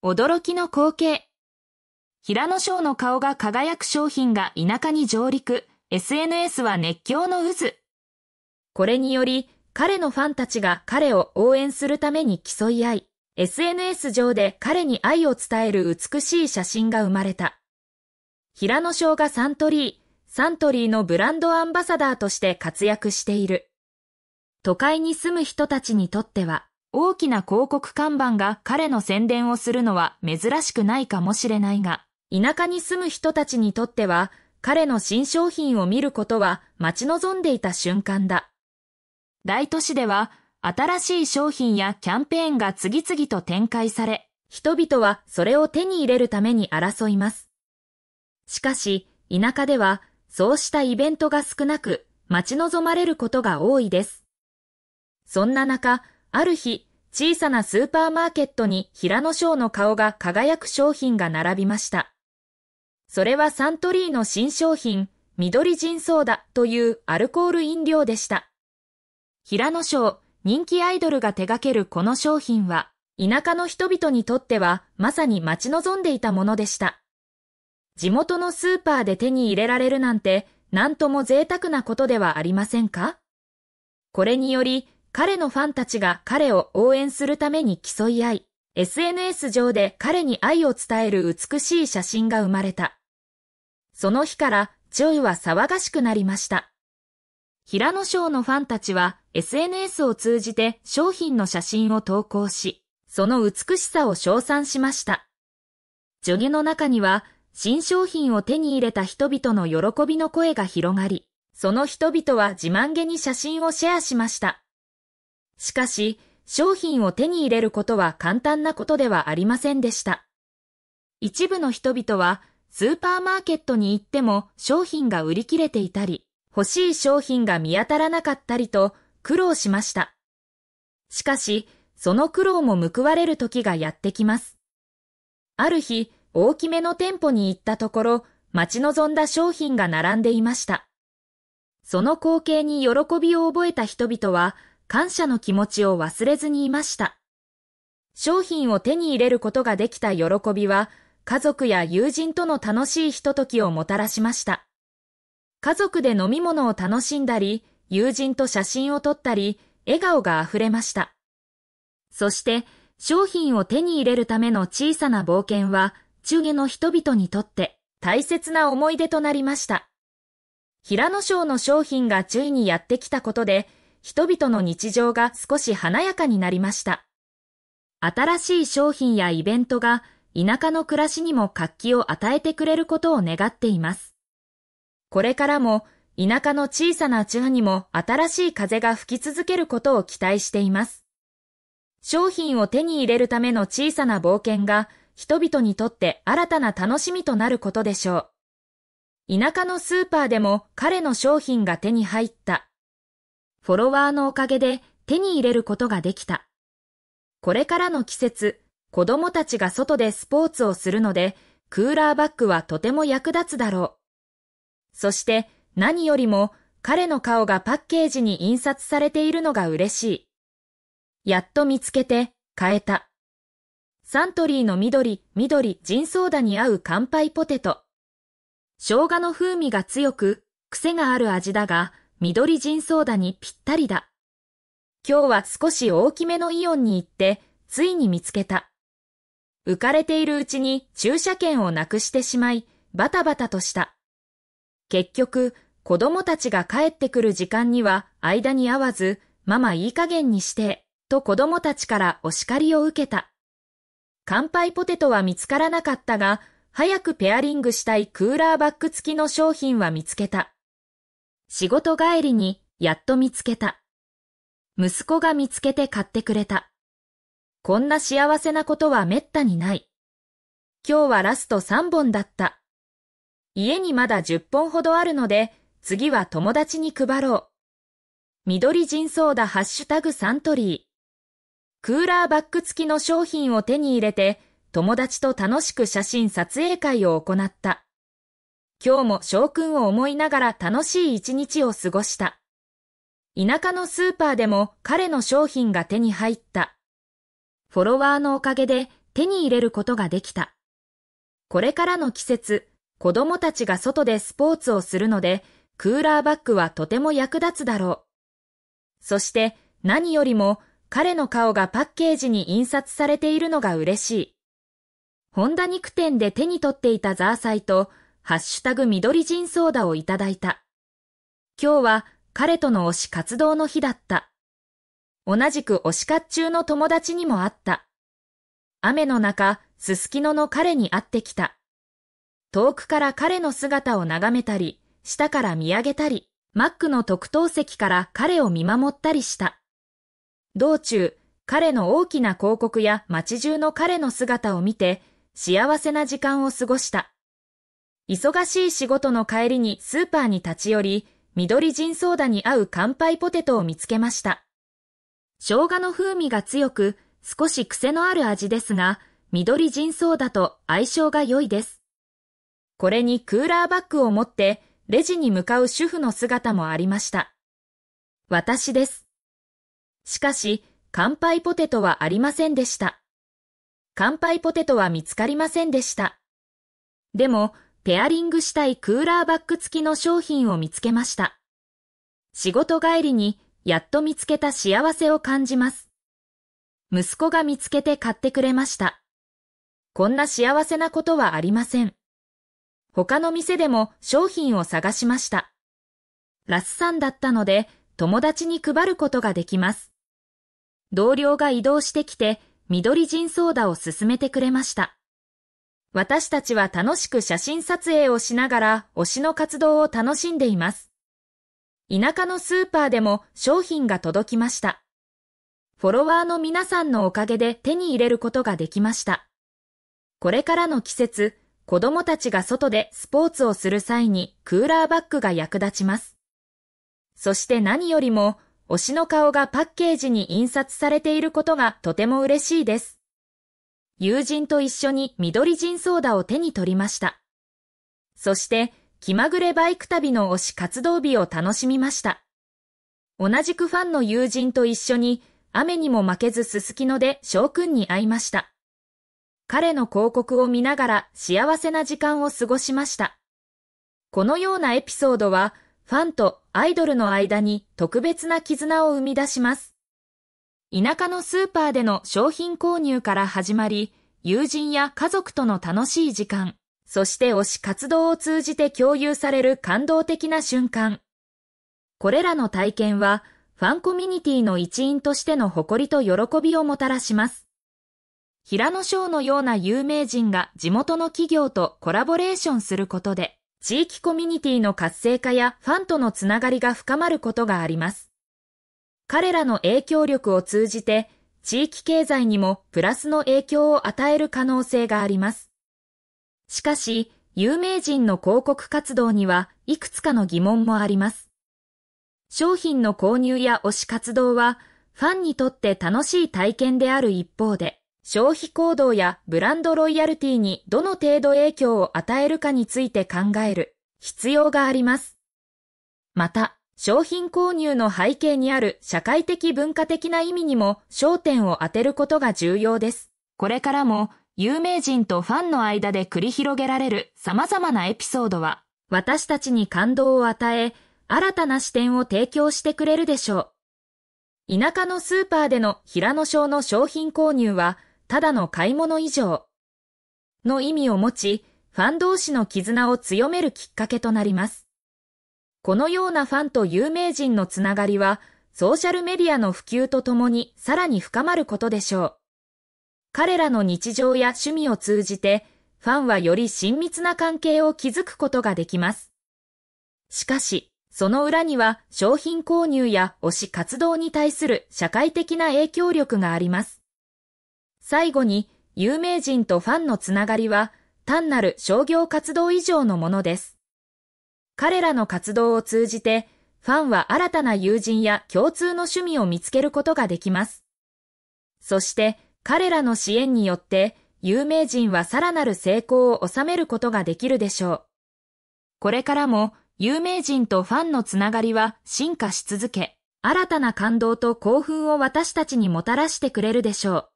驚きの光景。平野翔の顔が輝く商品が田舎に上陸。SNS は熱狂の渦。これにより、彼のファンたちが彼を応援するために競い合い、SNS 上で彼に愛を伝える美しい写真が生まれた。平野翔がサントリー、サントリーのブランドアンバサダーとして活躍している。都会に住む人たちにとっては、大きな広告看板が彼の宣伝をするのは珍しくないかもしれないが、田舎に住む人たちにとっては、彼の新商品を見ることは待ち望んでいた瞬間だ。大都市では、新しい商品やキャンペーンが次々と展開され、人々はそれを手に入れるために争います。しかし、田舎では、そうしたイベントが少なく、待ち望まれることが多いです。そんな中、ある日、小さなスーパーマーケットに平野翔の顔が輝く商品が並びました。それはサントリーの新商品、緑人ソーダというアルコール飲料でした。平野翔、人気アイドルが手掛けるこの商品は、田舎の人々にとってはまさに待ち望んでいたものでした。地元のスーパーで手に入れられるなんて、なんとも贅沢なことではありませんかこれにより、彼のファンたちが彼を応援するために競い合い、SNS 上で彼に愛を伝える美しい写真が生まれた。その日からジョイは騒がしくなりました。平野賞のファンたちは SNS を通じて商品の写真を投稿し、その美しさを称賛しました。ジョゲの中には新商品を手に入れた人々の喜びの声が広がり、その人々は自慢げに写真をシェアしました。しかし、商品を手に入れることは簡単なことではありませんでした。一部の人々は、スーパーマーケットに行っても商品が売り切れていたり、欲しい商品が見当たらなかったりと苦労しました。しかし、その苦労も報われる時がやってきます。ある日、大きめの店舗に行ったところ、待ち望んだ商品が並んでいました。その光景に喜びを覚えた人々は、感謝の気持ちを忘れずにいました。商品を手に入れることができた喜びは、家族や友人との楽しいひとときをもたらしました。家族で飲み物を楽しんだり、友人と写真を撮ったり、笑顔が溢れました。そして、商品を手に入れるための小さな冒険は、中下の人々にとって大切な思い出となりました。平野省の商品が中にやってきたことで、人々の日常が少し華やかになりました。新しい商品やイベントが田舎の暮らしにも活気を与えてくれることを願っています。これからも田舎の小さな地波にも新しい風が吹き続けることを期待しています。商品を手に入れるための小さな冒険が人々にとって新たな楽しみとなることでしょう。田舎のスーパーでも彼の商品が手に入ったフォロワーのおかげで手に入れることができた。これからの季節、子供たちが外でスポーツをするので、クーラーバッグはとても役立つだろう。そして何よりも彼の顔がパッケージに印刷されているのが嬉しい。やっと見つけて買えた。サントリーの緑、緑、ジンソーダに合う乾杯ポテト。生姜の風味が強く、癖がある味だが、緑人相ソーダにぴったりだ。今日は少し大きめのイオンに行って、ついに見つけた。浮かれているうちに駐車券をなくしてしまい、バタバタとした。結局、子供たちが帰ってくる時間には間に合わず、ママいい加減にして、と子供たちからお叱りを受けた。乾杯ポテトは見つからなかったが、早くペアリングしたいクーラーバッグ付きの商品は見つけた。仕事帰りにやっと見つけた。息子が見つけて買ってくれた。こんな幸せなことはめったにない。今日はラスト3本だった。家にまだ10本ほどあるので、次は友達に配ろう。緑人ソーダハッシュタグサントリー。クーラーバッグ付きの商品を手に入れて、友達と楽しく写真撮影会を行った。今日も将んを思いながら楽しい一日を過ごした。田舎のスーパーでも彼の商品が手に入った。フォロワーのおかげで手に入れることができた。これからの季節、子供たちが外でスポーツをするので、クーラーバッグはとても役立つだろう。そして何よりも彼の顔がパッケージに印刷されているのが嬉しい。ホンダ肉店で手に取っていたザーサイとハッシュタグ緑人ソーダをいただいた。今日は彼との推し活動の日だった。同じく推し活中の友達にも会った。雨の中、すすきのの彼に会ってきた。遠くから彼の姿を眺めたり、下から見上げたり、マックの特等席から彼を見守ったりした。道中、彼の大きな広告や街中の彼の姿を見て、幸せな時間を過ごした。忙しい仕事の帰りにスーパーに立ち寄り、緑ジンソーダに合う乾杯ポテトを見つけました。生姜の風味が強く、少し癖のある味ですが、緑ジンソーダと相性が良いです。これにクーラーバッグを持って、レジに向かう主婦の姿もありました。私です。しかし、乾杯ポテトはありませんでした。乾杯ポテトは見つかりませんでした。でも、ペアリングしたいクーラーバッグ付きの商品を見つけました。仕事帰りにやっと見つけた幸せを感じます。息子が見つけて買ってくれました。こんな幸せなことはありません。他の店でも商品を探しました。ラスさんだったので友達に配ることができます。同僚が移動してきて緑人ソーダを勧めてくれました。私たちは楽しく写真撮影をしながら推しの活動を楽しんでいます。田舎のスーパーでも商品が届きました。フォロワーの皆さんのおかげで手に入れることができました。これからの季節、子供たちが外でスポーツをする際にクーラーバッグが役立ちます。そして何よりも、推しの顔がパッケージに印刷されていることがとても嬉しいです。友人と一緒に緑人ソーダを手に取りました。そして、気まぐれバイク旅の推し活動日を楽しみました。同じくファンの友人と一緒に、雨にも負けずすすきので翔くんに会いました。彼の広告を見ながら幸せな時間を過ごしました。このようなエピソードは、ファンとアイドルの間に特別な絆を生み出します。田舎のスーパーでの商品購入から始まり、友人や家族との楽しい時間、そして推し活動を通じて共有される感動的な瞬間。これらの体験は、ファンコミュニティの一員としての誇りと喜びをもたらします。平野翔のような有名人が地元の企業とコラボレーションすることで、地域コミュニティの活性化やファンとのつながりが深まることがあります。彼らの影響力を通じて地域経済にもプラスの影響を与える可能性があります。しかし、有名人の広告活動にはいくつかの疑問もあります。商品の購入や推し活動はファンにとって楽しい体験である一方で、消費行動やブランドロイヤルティにどの程度影響を与えるかについて考える必要があります。また、商品購入の背景にある社会的文化的な意味にも焦点を当てることが重要です。これからも有名人とファンの間で繰り広げられる様々なエピソードは私たちに感動を与え、新たな視点を提供してくれるでしょう。田舎のスーパーでの平野省の商品購入は、ただの買い物以上の意味を持ち、ファン同士の絆を強めるきっかけとなります。このようなファンと有名人のつながりは、ソーシャルメディアの普及とともにさらに深まることでしょう。彼らの日常や趣味を通じて、ファンはより親密な関係を築くことができます。しかし、その裏には商品購入や推し活動に対する社会的な影響力があります。最後に、有名人とファンのつながりは単なる商業活動以上のものです。彼らの活動を通じて、ファンは新たな友人や共通の趣味を見つけることができます。そして、彼らの支援によって、有名人はさらなる成功を収めることができるでしょう。これからも、有名人とファンのつながりは進化し続け、新たな感動と興奮を私たちにもたらしてくれるでしょう。